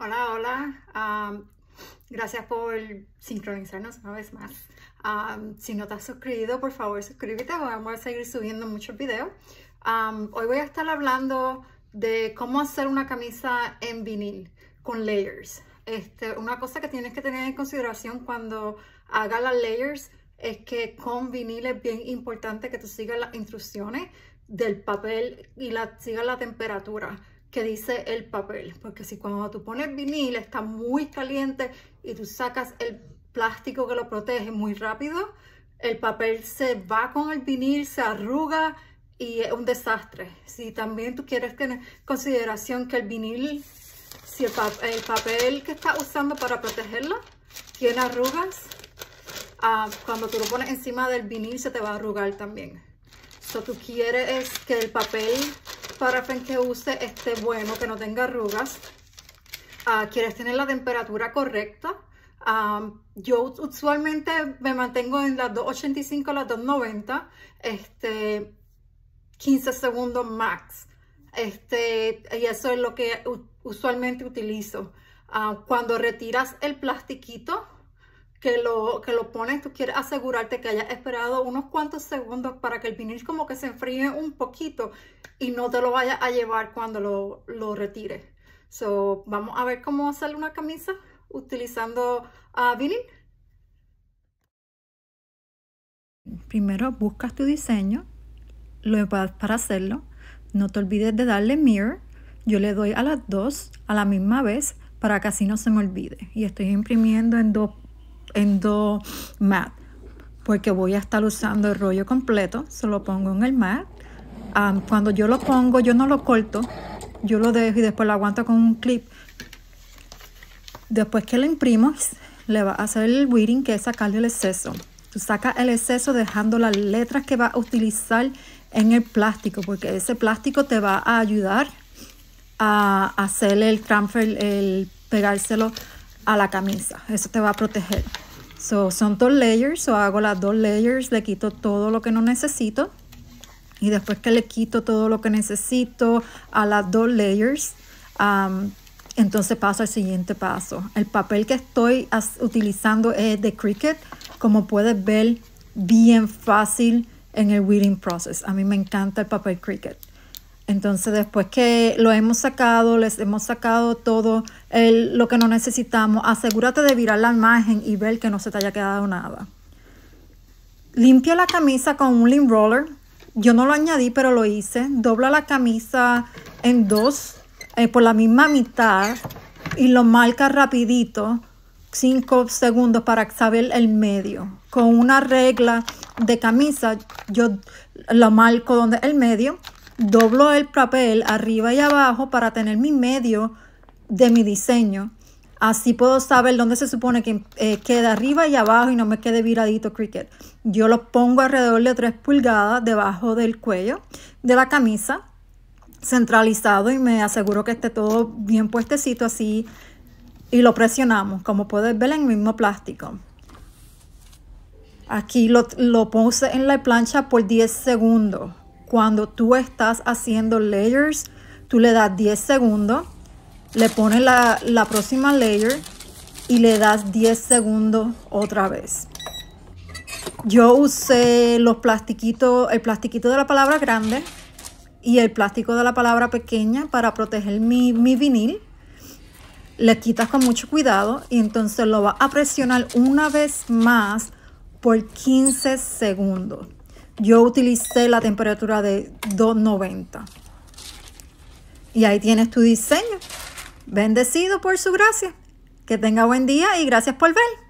Hola, hola. gracias por sincronizarnos una vez más. si no te has suscrito, por favor suscríbete. Vamos a seguir subiendo muchos videos. hoy voy a estar hablando de cómo hacer una camisa en vinil con layers. Este, una cosa que tienes que tener en consideración cuando hagas las layers es que con vinil es bien importante que tú sigas las instrucciones del papel y sigas la temperatura que dice el papel, porque si cuando tú pones vinil está muy caliente y tú sacas el plástico que lo protege muy rápido, el papel se va con el vinil, se arruga y es un desastre. Si también tú quieres tener consideración que el vinil, si el, papel que estás usando para protegerlo tiene arrugas, ah, cuando tú lo pones encima del vinil se te va a arrugar también. So, tú quieres que el papel fin que use este bueno, que no tenga arrugas. Ah, quieres tener la temperatura correcta. Ah, yo usualmente me mantengo en las 2.85, las 2.90, este, 15 segundos max. Este, y eso es lo que usualmente utilizo. Ah, cuando retiras el plastiquito, que lo, que lo pones, tú quieres asegurarte que hayas esperado unos cuantos segundos para que el vinil como que se enfríe un poquito y no te lo vayas a llevar cuando lo, lo retires. So, vamos a ver cómo hacer una camisa utilizando ah, vinil. Primero buscas tu diseño, lo vas para hacerlo. No te olvides de darle mirror. Yo le doy a las dos a la misma vez para que así no se me olvide. Y estoy imprimiendo en dos en dos mat porque voy a estar usando el rollo completo, se lo pongo en el mat. cuando yo lo pongo, yo no lo corto, yo lo dejo y después lo aguanto con un clip. Después que lo imprimo, le va a hacer el weeding, que es sacarle el exceso. Tú sacas el exceso dejando las letras que va a utilizar en el plástico, porque ese plástico te va a ayudar a hacer el transfer, el pegárselo a la camisa. Eso te va a proteger. So, son dos layers, so hago las dos layers, le quito todo lo que no necesito. Y después que le quito todo lo que necesito a las dos layers, entonces paso al siguiente paso. El papel que estoy utilizando es de Cricut, como puedes ver, bien fácil en el weeding process. A mí me encanta el papel Cricut. Entonces, después que lo hemos sacado, les hemos sacado todo lo que no necesitamos, asegúrate de virar la imagen y ver que no se te haya quedado nada. Limpia la camisa con un lint roller. Yo no lo añadí, pero lo hice. Dobla la camisa en dos, eh, por la misma mitad, y lo marca rapidito, 5 segundos para saber el medio. Con una regla de camisa, yo lo marco donde el medio doblo el papel arriba y abajo para tener mi medio de mi diseño. Así puedo saber dónde se supone que eh, queda arriba y abajo y no me quede viradito cricket. Yo lo pongo alrededor de 3 pulgadas debajo del cuello de la camisa, centralizado y me aseguro que esté todo bien puestecito así y lo presionamos, como puedes ver en el mismo plástico. Aquí lo, lo puse en la plancha por 10 segundos. Cuando tú estás haciendo layers, tú le das 10 segundos, le pones la, próxima layer y le das 10 segundos otra vez. Yo usé los el plastiquito de la palabra grande y el plástico de la palabra pequeña para proteger mi, mi vinil. Le quitas con mucho cuidado y entonces lo vas a presionar una vez más por 15 segundos yo utilicé la temperatura de 290. Y ahí tienes tu diseño. Bendecido por su gracia. Que tenga buen día y gracias por ver.